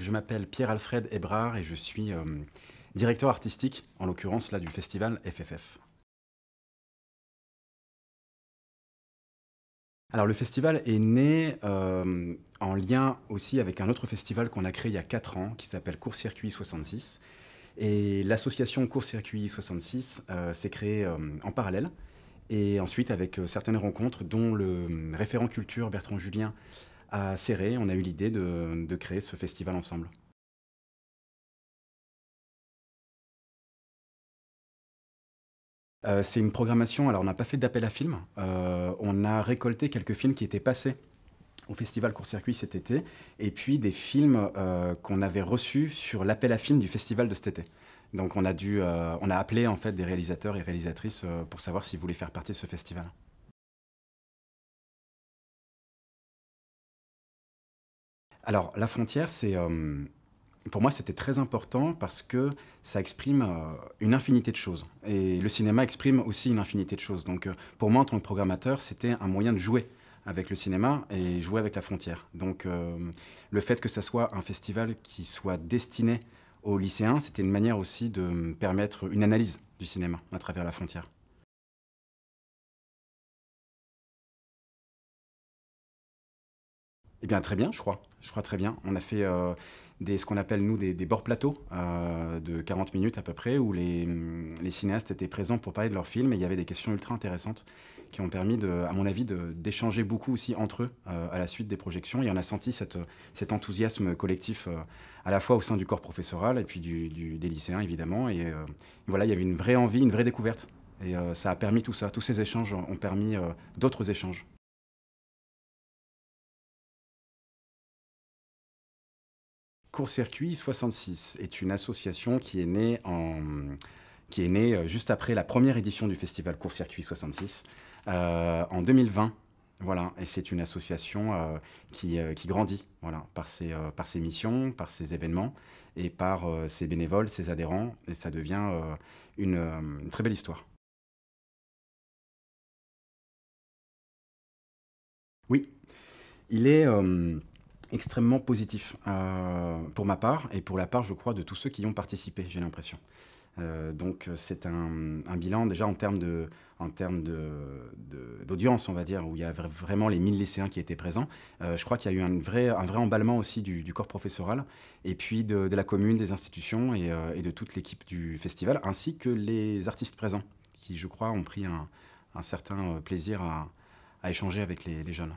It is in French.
je m'appelle Pierre-Alfred Hébrard et je suis euh, directeur artistique, en l'occurrence là du festival FFF. Alors le festival est né euh, en lien aussi avec un autre festival qu'on a créé il y a 4 ans qui s'appelle Court Circuit 66. Et l'association Court Circuit 66 euh, s'est créée en parallèle et ensuite avec certaines rencontres dont le référent culture Bertrand Julien a Serré, on a eu l'idée de, créer ce festival ensemble. Euh, c'est une programmation, alors on n'a pas fait d'appel à films, euh, on a récolté quelques films qui étaient passés au festival court-circuit cet été, et puis des films euh, qu'on avait reçus sur l'appel à films du festival de cet été. Donc on a, dû, on a appelé en fait des réalisateurs et réalisatrices pour savoir s'ils voulaient faire partie de ce festival. Alors, la frontière, euh, pour moi, c'était très important parce que ça exprime euh, une infinité de choses. Et le cinéma exprime aussi une infinité de choses. Donc, euh, pour moi, en tant que programmateur, c'était un moyen de jouer avec le cinéma et jouer avec la frontière. Donc, le fait que ça soit un festival qui soit destiné aux lycéens, c'était une manière aussi de permettre une analyse du cinéma à travers la frontière. Eh bien, très bien, je crois. Je crois très bien. On a fait euh, des, ce qu'on appelle, nous, des, bords plateaux euh, de 40 minutes à peu près, où les, cinéastes étaient présents pour parler de leur films et il y avait des questions ultra intéressantes qui ont permis, de, à mon avis, d'échanger beaucoup aussi entre eux euh, à la suite des projections. y on a senti cette, cet enthousiasme collectif à la fois au sein du corps professoral et puis des lycéens, évidemment. Et voilà, il y avait une vraie envie, une vraie découverte. Et ça a permis tout ça. Tous ces échanges ont permis d'autres échanges. Court-circuit 66 est une association qui est née en qui est née euh, juste après la première édition du festival Court-circuit 66 euh, en 2020. Voilà, et c'est une association euh, qui, qui, grandit voilà, par, ses, par ses missions, par ses événements et par ses bénévoles, ses adhérents. Et ça devient une, une très belle histoire. Oui, il est extrêmement positif euh, pour ma part et pour la part, je crois, de tous ceux qui y ont participé, j'ai l'impression. Euh, donc euh, c'est un, bilan déjà en termes de en d'audience, de, d'audience on va dire, où il y a vraiment les 1000 lycéens qui étaient présents. je crois qu'il y a eu un vrai, un vrai emballement aussi du, corps professoral, et puis de, la commune, des institutions et, de toute l'équipe du festival, ainsi que les artistes présents, qui, je crois, ont pris un, certain plaisir à, échanger avec les jeunes.